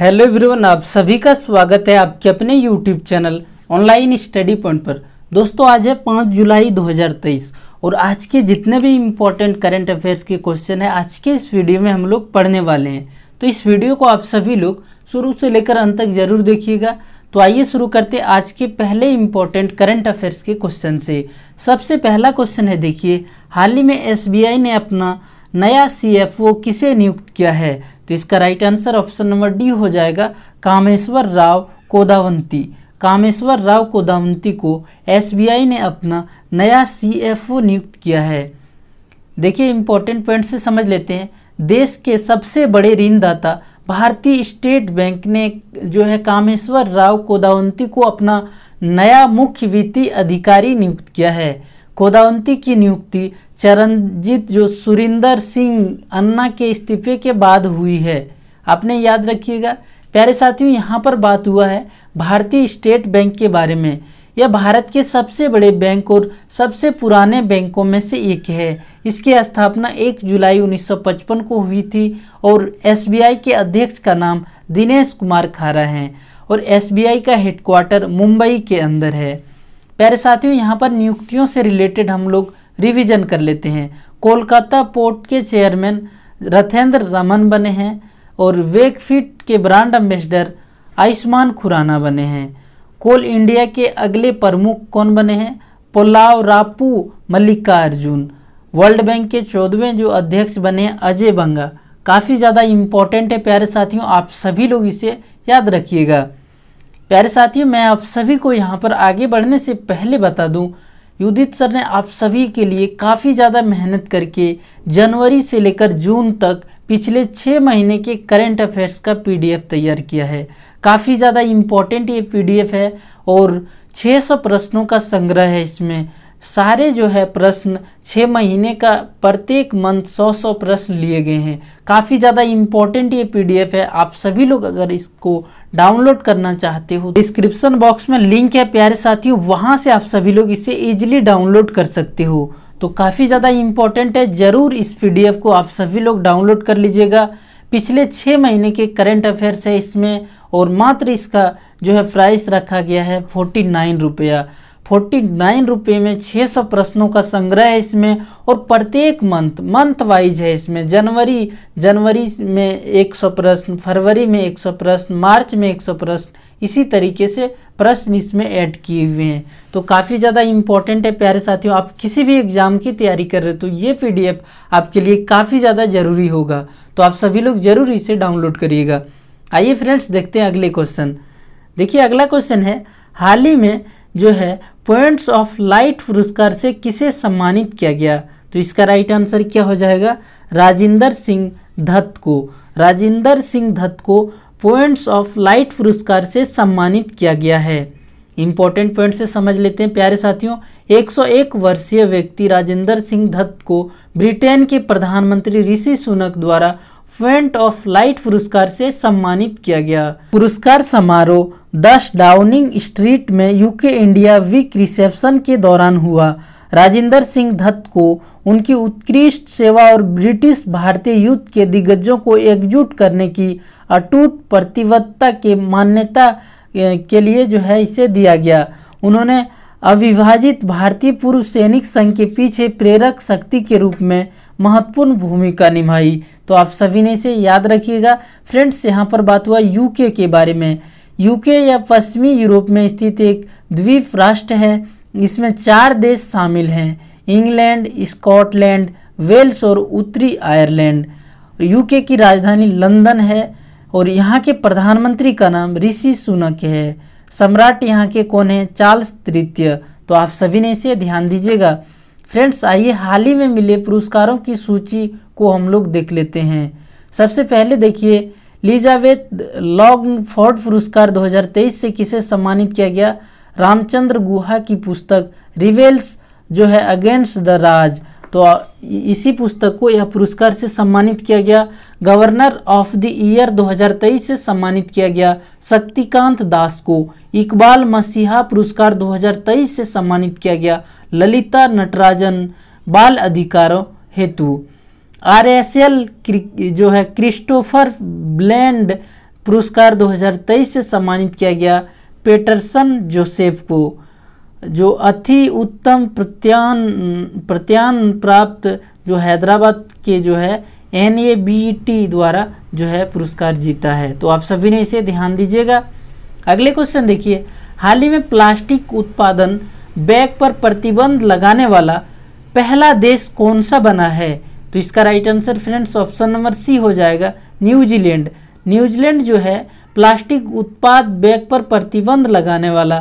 Hello everyone आप सभी का स्वागत है आपके अपने YouTube channel online study point पर दोस्तों आज है पाँच जुलाई 2023 और आज के जितने भी इम्पोर्टेंट करंट अफेयर्स के क्वेश्चन है आज के इस वीडियो में हम लोग पढ़ने वाले हैं तो इस वीडियो को आप सभी लोग शुरू से लेकर अंत तक जरूर देखिएगा तो आइए शुरू करते आज के पहले इम्पोर्टेंट करंट अफेयर्स के क्वेश्चन से सबसे पहला क्वेश्चन है देखिए हाल ही में एस ने अपना नया सी किसे नियुक्त किया है तो इसका right answer option number D हो जाएगा कामेश्वर राव कोदावंती कामेश्वर राव कोदावंती को एसबीआई ने अपना नया सीएफओ नियुक्त किया है देखिए इंपॉर्टेंट पॉइंट से समझ लेते हैं देश के सबसे बड़े ऋणदाता भारतीय स्टेट बैंक ने जो है कामेश्वर राव कोदावंती को अपना नया मुख्य वित्तीय अधिकारी नियुक्त किया है खोदावंती की नियुक्ति चरणजीत जो सुरिंदर सिंह अन्ना के इस्तीफे के बाद हुई है आपने याद रखिएगा प्यारे साथियों यहाँ पर बात हुआ है भारतीय स्टेट बैंक के बारे में यह भारत के सबसे बड़े बैंक और सबसे पुराने बैंकों में से एक है इसकी स्थापना 1 जुलाई 1955 को हुई थी और एसबीआई के अध्यक्ष का नाम दिनेश कुमार खारा हैं और एसबीआई का हेडक्वार्टर मुंबई के अंदर है प्यारे साथियों यहाँ पर नियुक्तियों से रिलेटेड हम लोग रिविजन कर लेते हैं कोलकाता पोर्ट के चेयरमैन रथेंद्र रमन बने हैं और वेकफिट के ब्रांड एम्बेसडर आयुष्मान खुराना बने हैं कोल इंडिया के अगले प्रमुख कौन बने हैं Polavarapu Mallikarjun World Bank के चौदहवें जो अध्यक्ष बने हैं अजय बंगा काफ़ी ज़्यादा इम्पोर्टेंट है प्यारे साथियों आप सभी लोग इसे याद रखिएगा प्यारे साथियों मैं आप सभी को यहाँ पर आगे बढ़ने से पहले बता दूँ युदित सर ने आप सभी के लिए काफ़ी ज़्यादा मेहनत करके जनवरी से लेकर जून तक पिछले छः महीने के करंट अफेयर्स का पीडीएफ तैयार किया है काफ़ी ज़्यादा इम्पॉर्टेंट ये पीडीएफ है और 600 प्रश्नों का संग्रह है इसमें सारे जो है प्रश्न छः महीने का प्रत्येक मंथ सौ सौ प्रश्न लिए गए हैं काफ़ी ज़्यादा इम्पोर्टेंट ये पीडीएफ है आप सभी लोग अगर इसको डाउनलोड करना चाहते हो डिस्क्रिप्शन तो बॉक्स में लिंक है प्यारे साथियों वहाँ से आप सभी लोग इसे ईजिली डाउनलोड कर सकते हो तो काफ़ी ज़्यादा इम्पोर्टेंट है ज़रूर इस पी को आप सभी लोग डाउनलोड कर लीजिएगा पिछले छः महीने के करेंट अफेयर्स है इसमें और मात्र इसका जो है प्राइस रखा गया है फोर्टी नाइन रुपया फोर्टी नाइन रुपये में 600 प्रश्नों का संग्रह है इसमें और प्रत्येक मंथ मंथ वाइज है इसमें जनवरी जनवरी में 100 प्रश्न फरवरी में 100 प्रश्न मार्च में 100 प्रश्न इसी तरीके से प्रश्न इसमें ऐड किए हुए हैं तो काफ़ी ज़्यादा इम्पोर्टेंट है प्यारे साथियों आप किसी भी एग्ज़ाम की तैयारी कर रहे हो तो ये एफ आपके लिए काफ़ी ज़्यादा ज़रूरी होगा तो आप सभी लोग ज़रूर इसे डाउनलोड करिएगा आइए फ्रेंड्स देखते हैं अगले क्वेश्चन देखिए अगला क्वेश्चन है हाल ही में जो है पॉइंट्स ऑफ लाइट पुरस्कार से किसे सम्मानित किया गया तो इसका राइट आंसर क्या हो जाएगा राजेंद्र सिंह धत्त को राजेंद्र सिंह धत्त को पॉइंट्स ऑफ लाइट पुरस्कार से सम्मानित किया गया है इंपॉर्टेंट पॉइंट से समझ लेते हैं प्यारे साथियों 101 वर्षीय व्यक्ति राजेंद्र सिंह धत्त को ब्रिटेन के प्रधानमंत्री ऋषि सुनक द्वारा फेंट ऑफ लाइट पुरस्कार से सम्मानित किया गया पुरस्कार समारोह दस डाउनिंग स्ट्रीट में यूके इंडिया वीक रिसेप्शन के दौरान हुआ राजेंद्र सिंह धत्त को उनकी उत्कृष्ट सेवा और ब्रिटिश भारतीय युद्ध के दिग्गजों को एकजुट करने की अटूट प्रतिबद्धता के मान्यता के लिए जो है इसे दिया गया उन्होंने अविभाजित भारतीय पुरुष सैनिक संघ के पीछे प्रेरक शक्ति के रूप में महत्वपूर्ण भूमिका निभाई तो आप सभी ने इसे याद रखिएगा फ्रेंड्स यहाँ पर बात हुआ यूके के बारे में यूके या पश्चिमी यूरोप में स्थित एक द्वीप राष्ट्र है इसमें चार देश शामिल हैं इंग्लैंड स्कॉटलैंड वेल्स और उत्तरी आयरलैंड यूके की राजधानी लंदन है और यहाँ के प्रधानमंत्री का नाम ऋषि सुनक है सम्राट यहाँ के कौन है चार्ल्स तृतीय तो आप सभी ने इसे ध्यान दीजिएगा फ्रेंड्स आइए हाल ही में मिले पुरस्कारों की सूची को हम लोग देख लेते हैं सबसे पहले देखिए लिजावेथ लॉन्ग फोर्ड पुरस्कार 2023 से किसे सम्मानित किया गया रामचंद्र गुहा की पुस्तक रिवेल्स जो है अगेंस्ट द राज तो इसी पुस्तक को यह पुरस्कार से सम्मानित किया गया गवर्नर ऑफ द ईयर 2023 से सम्मानित किया गया शक्तिकांत दास को इकबाल मसीहा पुरस्कार 2023 से सम्मानित किया गया ललिता नटराजन बाल अधिकारों हेतु आरएसएल जो है क्रिस्टोफर ब्लैंड पुरस्कार 2023 से सम्मानित किया गया पेटरसन जोसेफ को जो अति उत्तम प्रत्यान प्रत्यान प्राप्त जो हैदराबाद के जो है एन ए बी टी द्वारा जो है पुरस्कार जीता है तो आप सभी ने इसे ध्यान दीजिएगा अगले क्वेश्चन देखिए हाल ही में प्लास्टिक उत्पादन बैग पर प्रतिबंध लगाने वाला पहला देश कौन सा बना है तो इसका right answer friends option number C हो जाएगा न्यूजीलैंड न्यूजीलैंड जो है प्लास्टिक उत्पाद बैग पर प्रतिबंध लगाने वाला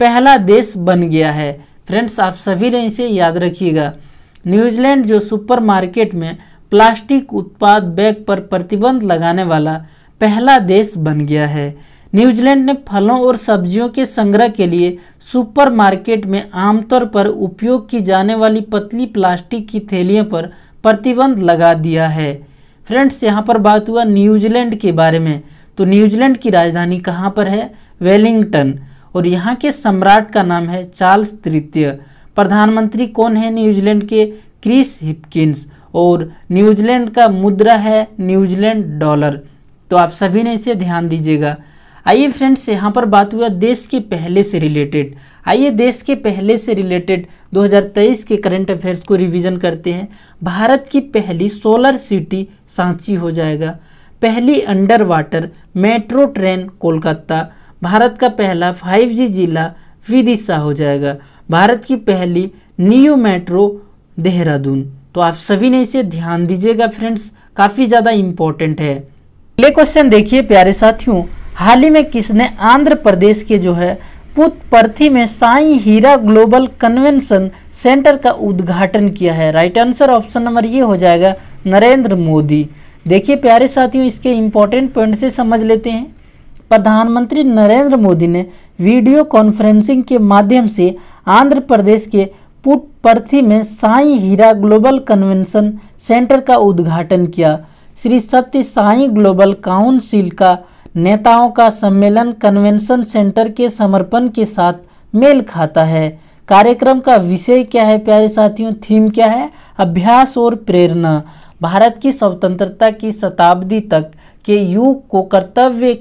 पहला देश बन गया है फ्रेंड्स आप सभी ने इसे याद रखिएगा न्यूजीलैंड जो सुपरमार्केट में प्लास्टिक उत्पाद बैग पर प्रतिबंध लगाने वाला पहला देश बन गया है न्यूजीलैंड ने फलों और सब्जियों के संग्रह के लिए सुपरमार्केट में आमतौर पर उपयोग की जाने वाली पतली प्लास्टिक की थैलियों पर प्रतिबंध लगा दिया है फ्रेंड्स यहाँ पर बात हुआ न्यूजीलैंड के बारे में तो न्यूजीलैंड की राजधानी कहाँ पर है वेलिंगटन और यहाँ के सम्राट का नाम है चार्ल्स तृतीय प्रधानमंत्री कौन है न्यूजीलैंड के क्रिस हिपकिंस और न्यूजीलैंड का मुद्रा है न्यूजीलैंड डॉलर तो आप सभी ने इसे ध्यान दीजिएगा आइए फ्रेंड्स यहाँ पर बात हुआ देश के पहले से रिलेटेड आइए देश के पहले से रिलेटेड 2023 के करंट अफेयर्स को रिवीजन करते हैं भारत की पहली सोलर सिटी सांची हो जाएगा पहली under water metro train Kolkata Bharat का पहला 5G जिला विदिशा हो जाएगा भारत की पहली न्यू मेट्रो देहरादून तो आप सभी ने इसे ध्यान दीजिएगा फ्रेंड्स काफ़ी ज़्यादा इम्पोर्टेंट है अगले क्वेश्चन देखिए प्यारे साथियों हाल ही में किसने आंध्र प्रदेश के जो है पुतपर्थी में Sai Hira global convention centre का उद्घाटन किया है राइट आंसर ऑप्शन नंबर ये हो जाएगा नरेंद्र मोदी देखिए प्यारे साथियों इसके इम्पोर्टेंट पॉइंट से समझ लेते हैं प्रधानमंत्री नरेंद्र मोदी ने वीडियो कॉन्फ्रेंसिंग के माध्यम से आंध्र प्रदेश के पुटपर्थी में Sai Hira global convention centre का उद्घाटन किया श्री सत्य साई ग्लोबल काउंसिल का नेताओं का सम्मेलन कन्वेंशन सेंटर के समर्पण के साथ मेल खाता है कार्यक्रम का विषय क्या है प्यारे साथियों थीम क्या है अभ्यास और प्रेरणा भारत की स्वतंत्रता की शताब्दी तक के युग को कर्तव्य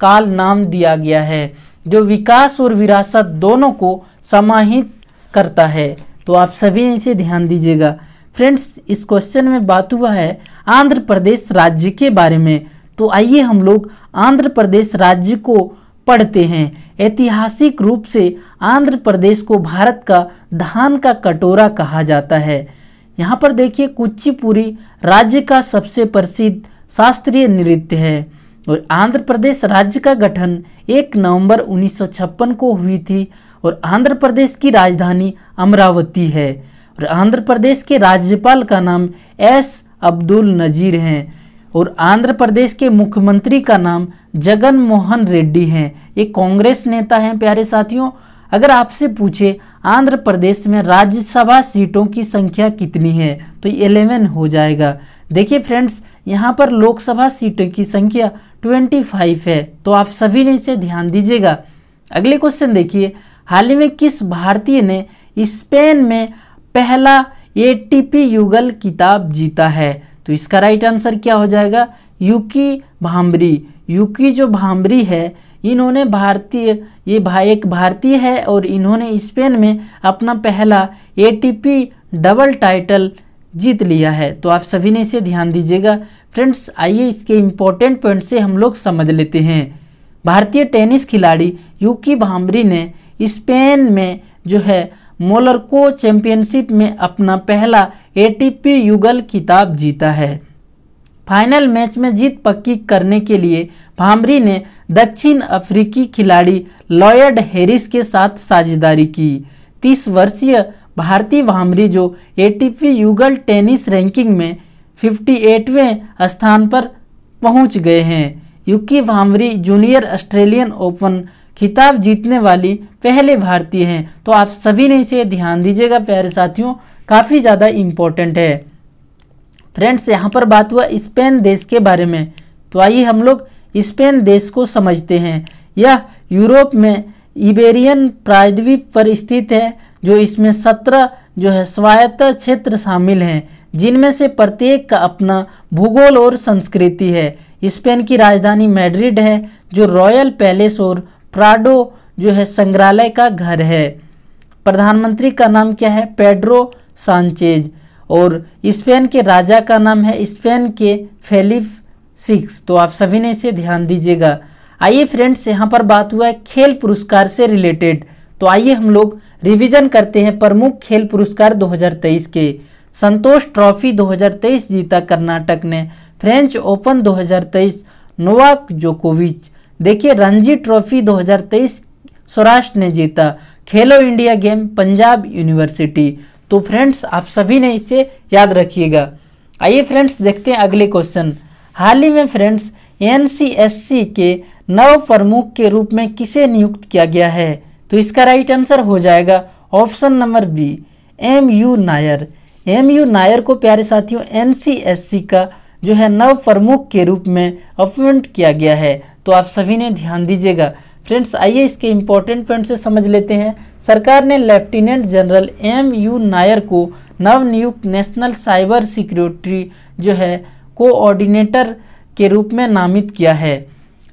काल नाम दिया गया है जो विकास और विरासत दोनों को समाहित करता है तो आप सभी इसे ध्यान दीजिएगा फ्रेंड्स इस क्वेश्चन में बात हुआ है आंध्र प्रदेश राज्य के बारे में तो आइए हम लोग आंध्र प्रदेश राज्य को पढ़ते हैं ऐतिहासिक रूप से आंध्र प्रदेश को भारत का धान का कटोरा कहा जाता है यहाँ पर देखिए कुचिपुरी राज्य का सबसे प्रसिद्ध शास्त्रीय नृत्य है और आंध्र प्रदेश राज्य का गठन 1 नवंबर 1956 को हुई थी और आंध्र प्रदेश की राजधानी अमरावती है और आंध्र प्रदेश के राज्यपाल का नाम एस अब्दुल नजीर हैं और आंध्र प्रदेश के मुख्यमंत्री का नाम जगन मोहन रेड्डी हैं ये कांग्रेस नेता हैं प्यारे साथियों अगर आपसे पूछे आंध्र प्रदेश में राज्यसभा सीटों की संख्या कितनी है तो एलेवन हो जाएगा देखिए फ्रेंड्स यहाँ पर लोकसभा सीटों की संख्या 25 है तो आप सभी ने इसे ध्यान दीजिएगा अगले क्वेश्चन देखिए हाल ही में किस भारतीय ने स्पेन में पहला एटीपी युगल किताब जीता है तो इसका राइट आंसर क्या हो जाएगा यूकी भामरी यूकी जो भामरी है इन्होंने भारतीय ये भाई एक भारतीय है और इन्होंने स्पेन में अपना पहला एटीपी डबल टाइटल जीत लिया है तो आप सभी ने इसे ध्यान दीजिएगा फ्रेंड्स आइए इसके इम्पोर्टेंट पॉइंट से हम लोग समझ लेते हैं भारतीय टेनिस खिलाड़ी यूकी भामरी ने स्पेन में जो है मोलरको चैंपियनशिप में अपना पहला एटीपी युगल खिताब जीता है फाइनल मैच में जीत पक्की करने के लिए भामरी ने दक्षिण अफ्रीकी खिलाड़ी लॉयड हैरिस के साथ साझेदारी की तीस वर्षीय भारतीय भामरी जो एटीपी युगल टेनिस रैंकिंग में 58वें स्थान पर पहुंच गए हैं Yuki Bhambri junior Australian open खिताब जीतने वाली पहले भारतीय हैं तो आप सभी ने इसे ध्यान दीजिएगा प्यारे साथियों काफ़ी ज़्यादा इम्पोर्टेंट है फ्रेंड्स यहाँ पर बात हुआ स्पेन देश के बारे में तो आइए हम लोग स्पेन देश को समझते हैं यह यूरोप में इबेरियन प्रायद्वीप पर स्थित है जो इसमें सत्रह जो है स्वायत्त क्षेत्र शामिल हैं जिनमें से प्रत्येक का अपना भूगोल और संस्कृति है स्पेन की राजधानी मैड्रिड है जो रॉयल पैलेस और प्राडो जो है संग्रहालय का घर है प्रधानमंत्री का नाम क्या है पेड्रो सांचेज और स्पेन के राजा का नाम है स्पेन के फेलिप सिक्स तो आप सभी ने इसे ध्यान दीजिएगा आइए फ्रेंड्स यहाँ पर बात हुआ है खेल पुरस्कार से रिलेटेड तो आइए हम लोग रिवीजन करते हैं प्रमुख खेल पुरस्कार 2023 के संतोष ट्रॉफी 2023 जीता कर्नाटक ने फ्रेंच ओपन 2023 नोवाक जोकोविच देखिए रणजी ट्रॉफी 2023 सौराष्ट्र ने जीता Khelo India game Punjab university तो फ्रेंड्स आप सभी ने इसे याद रखिएगा आइए फ्रेंड्स देखते हैं अगले क्वेश्चन हाल ही में फ्रेंड्स एन के नव प्रमुख के रूप में किसे नियुक्त किया गया है तो इसका राइट आंसर हो जाएगा option number B M U Nair M U Nair को प्यारे साथियों एन का जो है नव प्रमुख के रूप में अपॉइंट किया गया है तो आप सभी ने ध्यान दीजिएगा फ्रेंड्स आइए इसके इम्पोर्टेंट पॉइंट से समझ लेते हैं सरकार ने lieutenant general M U Nair को नवनियुक्त नेशनल साइबर सिक्योरिटी जो है कोऑर्डिनेटर के रूप में नामित किया है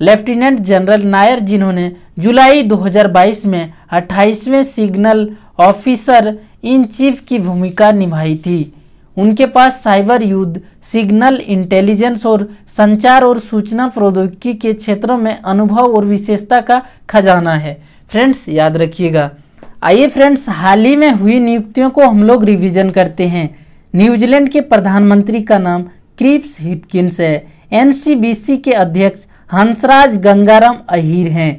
लेफ्टिनेंट जनरल नायर जिन्होंने जुलाई 2022 में 28वें सिग्नल ऑफिसर इन चीफ की भूमिका निभाई थी उनके पास साइबर युद्ध सिग्नल इंटेलिजेंस और संचार और सूचना प्रौद्योगिकी के क्षेत्रों में अनुभव और विशेषता का खजाना है फ्रेंड्स याद रखिएगा आइए फ्रेंड्स हाल ही में हुई नियुक्तियों को हम लोग रिविजन करते हैं न्यूजीलैंड के प्रधानमंत्री का नाम क्रिप्स हिपकिंस है एनसीबीसी के अध्यक्ष हंसराज गंगाराम अहिर हैं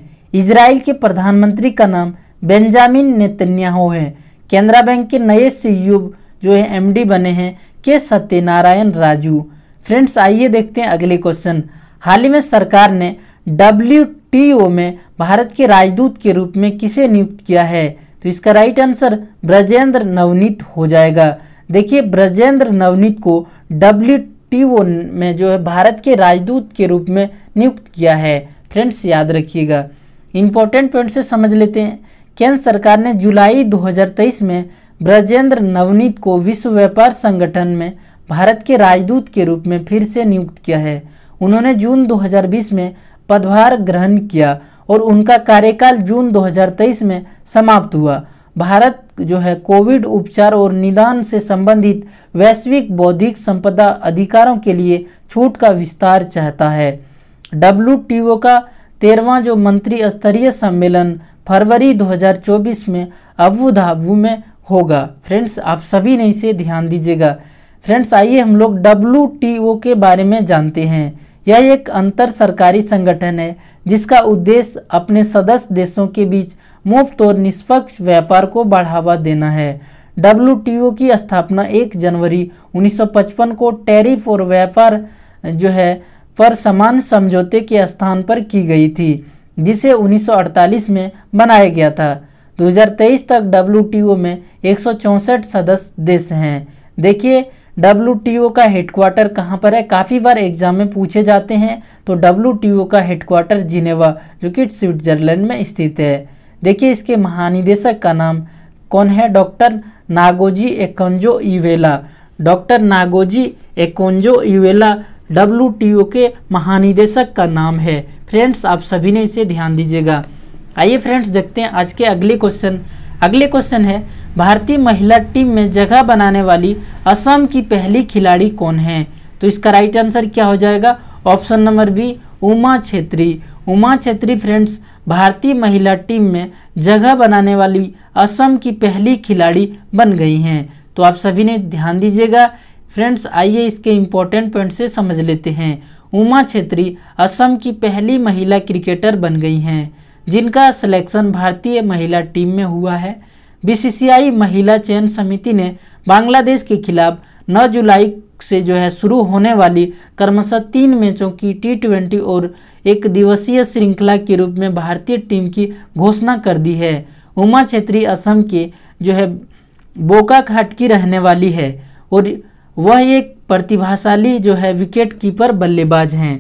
इसराइल के प्रधानमंत्री का नाम बेंजामिन नेतन्याहू है केनरा बैंक के नए सीईओ जो है एमडी बने हैं के सत्यनारायण राजू फ्रेंड्स आइए देखते हैं अगले क्वेश्चन हाल ही में सरकार ने डब्ल्यू में भारत के राजदूत के रूप में किसे नियुक्त किया है तो इसका राइट आंसर ब्रजेंद्र नवनीत हो जाएगा देखिए ब्रजेंद्र नवनीत को डब्ल्यू में जो है भारत के राजदूत के रूप में नियुक्त किया है फ्रेंड्स याद रखिएगा इम्पोर्टेंट पॉइंट से समझ लेते हैं केंद्र सरकार ने जुलाई 2023 में ब्रजेंद्र नवनीत को विश्व व्यापार संगठन में भारत के राजदूत के रूप में फिर से नियुक्त किया है उन्होंने जून 2020 में पदभार ग्रहण किया और उनका कार्यकाल जून 2023 में समाप्त हुआ भारत जो है कोविड उपचार और निदान से संबंधित वैश्विक बौद्धिक संपदा अधिकारों के लिए छूट का विस्तार चाहता है डब्ल्यू का तेरहवा जो मंत्री स्तरीय सम्मेलन फरवरी 2024 में अबू धाबू में होगा फ्रेंड्स आप सभी ने इसे ध्यान दीजिएगा फ्रेंड्स आइए हम लोग डब्ल्यू के बारे में जानते हैं यह एक अंतर सरकारी संगठन है जिसका उद्देश्य अपने सदस्य देशों के बीच मुफ्त और निष्पक्ष व्यापार को बढ़ावा देना है डब्ल्यू की स्थापना 1 जनवरी 1955 को टैरिफ और व्यापार जो है पर समान समझौते के स्थान पर की गई थी जिसे 1948 में बनाया गया था 2023 तक डब्ल्यू में एक सदस्य देश हैं देखिए डब्ल्यू का हेडक्वार्टर कहाँ पर है काफ़ी बार एग्जाम में पूछे जाते हैं तो डब्ल्यू का हेडक्वार्टर जिनेवा जो कि स्विट्जरलैंड में स्थित है देखिए इसके महानिदेशक का नाम कौन है doctor Ngozi Okonjo Iweala doctor Ngozi Okonjo Iweala W के महानिदेशक का नाम है फ्रेंड्स आप सभी ने इसे ध्यान दीजिएगा आइए फ्रेंड्स देखते हैं आज के अगले क्वेश्चन अगले क्वेश्चन है भारतीय महिला टीम में जगह बनाने वाली असम की पहली खिलाड़ी कौन है तो इसका राइट आंसर क्या हो जाएगा option number B Uma Chhetri Uma Chhetri friends भारतीय महिला टीम में जगह बनाने वाली असम की पहली खिलाड़ी बन गई हैं तो आप सभी ने ध्यान दीजिएगा फ्रेंड्स आइए इसके इम्पोर्टेंट पॉइंट से समझ लेते हैं उमा छेत्री असम की पहली महिला क्रिकेटर बन गई हैं जिनका सिलेक्शन भारतीय महिला टीम में हुआ है बीसीसीआई महिला चयन समिति ने बांग्लादेश के खिलाफ 9 जुलाई से जो है शुरू होने वाली क्रमशः तीन मैचों की टी ट्वेंटी और एक दिवसीय श्रृंखला के रूप में भारतीय टीम की घोषणा कर दी है उमा छेत्री असम के जो है बोका की रहने वाली है और वह एक प्रतिभाशाली जो है विकेट कीपर बल्लेबाज हैं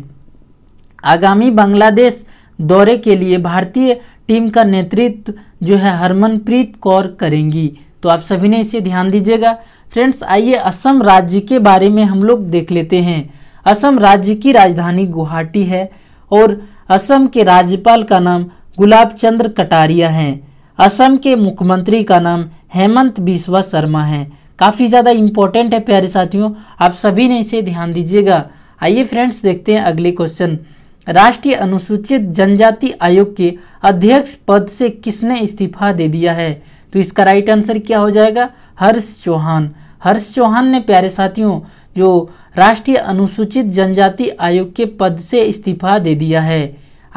आगामी बांग्लादेश दौरे के लिए भारतीय टीम का नेतृत्व जो है हरमनप्रीत कौर करेंगी तो आप सभी ने इसे ध्यान दीजिएगा फ्रेंड्स आइए असम राज्य के बारे में हम लोग देख लेते हैं असम राज्य की राजधानी गुवाहाटी है और असम के राज्यपाल का नाम गुलाब चंद्र कटारिया है असम के मुख्यमंत्री का नाम हेमंत बिस्वा शर्मा है काफ़ी ज़्यादा इम्पोर्टेंट है प्यारे साथियों आप सभी ने इसे ध्यान दीजिएगा आइए फ्रेंड्स देखते हैं अगले क्वेश्चन राष्ट्रीय अनुसूचित जनजाति आयोग के अध्यक्ष पद से किसने इस्तीफा दे दिया है तो इसका राइट आंसर क्या हो जाएगा हर्ष चौहान हर्ष चौहान ने प्यारे साथियों जो राष्ट्रीय अनुसूचित जनजाति आयोग के पद से इस्तीफा दे दिया है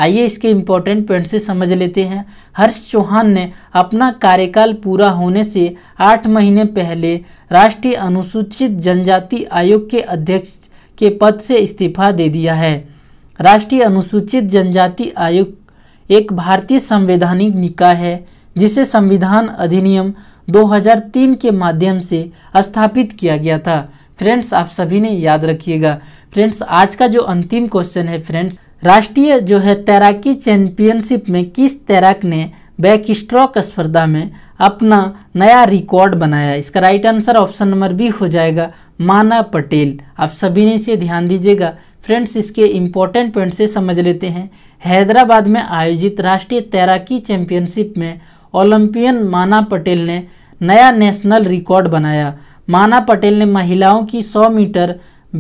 आइए इसके इम्पोर्टेंट पॉइंट से समझ लेते हैं हर्ष चौहान ने अपना कार्यकाल पूरा होने से आठ महीने पहले राष्ट्रीय अनुसूचित जनजाति आयोग के अध्यक्ष के पद से इस्तीफा दे दिया है राष्ट्रीय अनुसूचित जनजाति आयोग एक भारतीय संवैधानिक निकाय है जिसे संविधान अधिनियम 2003 के माध्यम से स्थापित किया गया था फ्रेंड्स आप सभी ने याद रखिएगा फ्रेंड्स आज का जो अंतिम क्वेश्चन है फ्रेंड्स राष्ट्रीय जो है तैराकी चैंपियनशिप में किस तैराक ने बैक स्ट्रोक स्पर्धा में अपना नया रिकॉर्ड बनाया इसका right answer option number B हो जाएगा माना पटेल आप सभी ने इसे ध्यान दीजिएगा फ्रेंड्स इसके इम्पोर्टेंट पॉइंट से समझ लेते हैं हैदराबाद में आयोजित राष्ट्रीय तैराकी चैंपियनशिप में ओलंपियन माना पटेल ने नया नेशनल रिकॉर्ड बनाया माना पटेल ने महिलाओं की 100 मीटर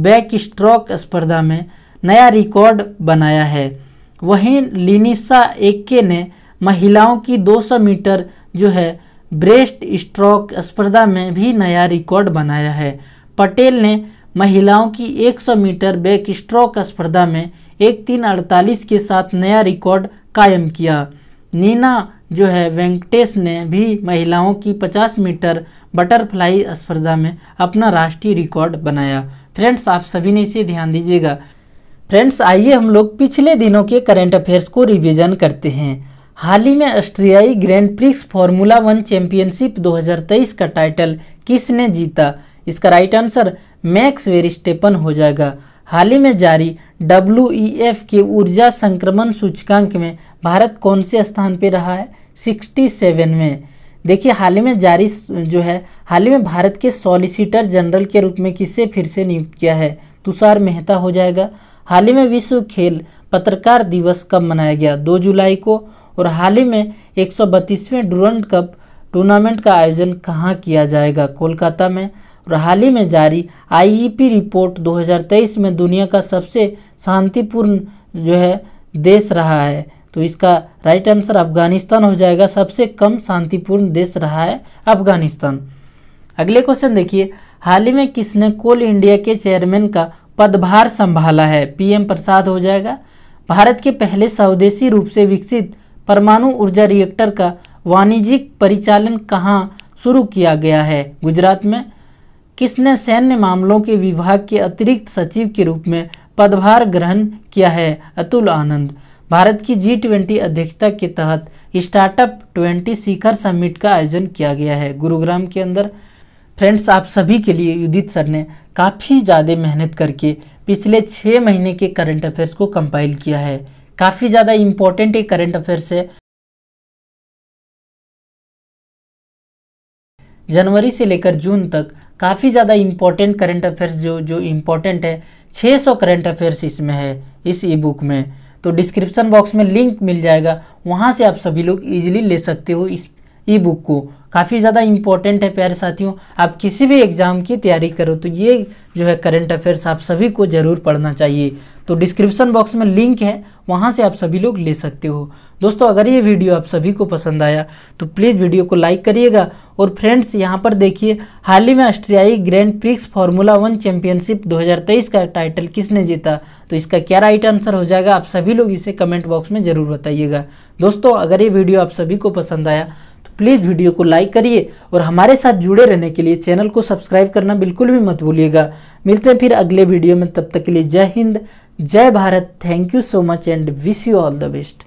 बैक स्ट्रोक स्पर्धा में नया रिकॉर्ड बनाया है वहीं लिनिसा एक्के ने महिलाओं की 200 मीटर जो है ब्रेस्ट स्ट्रोक स्पर्धा में भी नया रिकॉर्ड बनाया है पटेल ने महिलाओं की 100 मीटर बैक स्ट्रोक स्पर्धा में एक तीन अड़तालीस के साथ नया रिकॉर्ड कायम किया नीना जो है वेंकटेश ने भी महिलाओं की 50 मीटर बटरफ्लाई स्पर्धा में अपना राष्ट्रीय रिकॉर्ड बनाया फ्रेंड्स आप सभी ने इसे ध्यान दीजिएगा फ्रेंड्स आइए हम लोग पिछले दिनों के करंट अफेयर्स को रिविजन करते हैं हाल ही में ऑस्ट्रियाई grand prix formula one championship 2023 का टाइटल किसने जीता इसका राइट आंसर मैक्स वेरिस्टेपन हो जाएगा हाल ही में जारी डब्ल्यू e के ऊर्जा संक्रमण सूचकांक में भारत कौन से स्थान पर रहा है 67 में देखिए हाल ही में जारी जो है हाल ही में भारत के सॉलिसिटर जनरल के रूप में किसे फिर से नियुक्त किया है तुषार मेहता हो जाएगा हाल ही में विश्व खेल पत्रकार दिवस कब मनाया गया 2 जुलाई को और हाल ही में एक सौ बत्तीसवें कप टूर्नामेंट का आयोजन कहाँ किया जाएगा कोलकाता में और हाल ही में जारी आईईपी e रिपोर्ट 2023 में दुनिया का सबसे शांतिपूर्ण जो है देश रहा है तो इसका राइट आंसर अफगानिस्तान हो जाएगा सबसे कम शांतिपूर्ण देश रहा है अफगानिस्तान अगले क्वेश्चन देखिए हाल ही में किसने कोल इंडिया के चेयरमैन का पदभार संभाला है पीएम प्रसाद हो जाएगा भारत के पहले स्वदेशी रूप से विकसित परमाणु ऊर्जा रिएक्टर का वाणिज्यिक परिचालन कहाँ शुरू किया गया है गुजरात में किसने सैन्य मामलों के विभाग के अतिरिक्त सचिव के रूप में पदभार ग्रहण किया है अतुल आनंद भारत की जी ट्वेंटी अध्यक्षता के तहत स्टार्टअप ट्वेंटी शिखर समिट का आयोजन किया गया है गुरुग्राम के अंदर फ्रेंड्स आप सभी के लिए युदित सर ने काफ़ी ज़्यादा मेहनत करके पिछले छः महीने के करंट अफेयर्स को कंपाइल किया है काफ़ी ज़्यादा इम्पोर्टेंट ये करंट अफेयर्स है जनवरी से लेकर जून तक काफ़ी ज़्यादा इम्पोर्टेंट करंट अफेयर्स जो जो इम्पोर्टेंट है 600 करंट अफेयर्स इसमें है इस ई बुक में तो डिस्क्रिप्शन बॉक्स में लिंक मिल जाएगा वहाँ से आप सभी लोग ईजिली ले सकते हो इस ई बुक को काफ़ी ज़्यादा इम्पोर्टेंट है प्यारे साथियों आप किसी भी एग्ज़ाम की तैयारी करो तो ये जो है करंट अफेयर्स आप सभी को ज़रूर पढ़ना चाहिए तो डिस्क्रिप्शन बॉक्स में लिंक है वहाँ से आप सभी लोग ले सकते हो दोस्तों अगर ये वीडियो आप सभी को पसंद आया तो प्लीज़ वीडियो को लाइक करिएगा और फ्रेंड्स यहाँ पर देखिए हाल ही में ऑस्ट्रियाई grand prix formula one championship 2023 का टाइटल किसने जीता तो इसका क्या राइट आंसर हो जाएगा आप सभी लोग इसे कमेंट बॉक्स में ज़रूर बताइएगा दोस्तों अगर ये वीडियो आप सभी को पसंद आया तो प्लीज़ वीडियो को लाइक करिए और हमारे साथ जुड़े रहने के लिए चैनल को सब्सक्राइब करना बिल्कुल भी मत भूलिएगा मिलते हैं फिर अगले वीडियो में तब तक के लिए जय Hind Jai Bharat. Thank you so much and wish you all the best.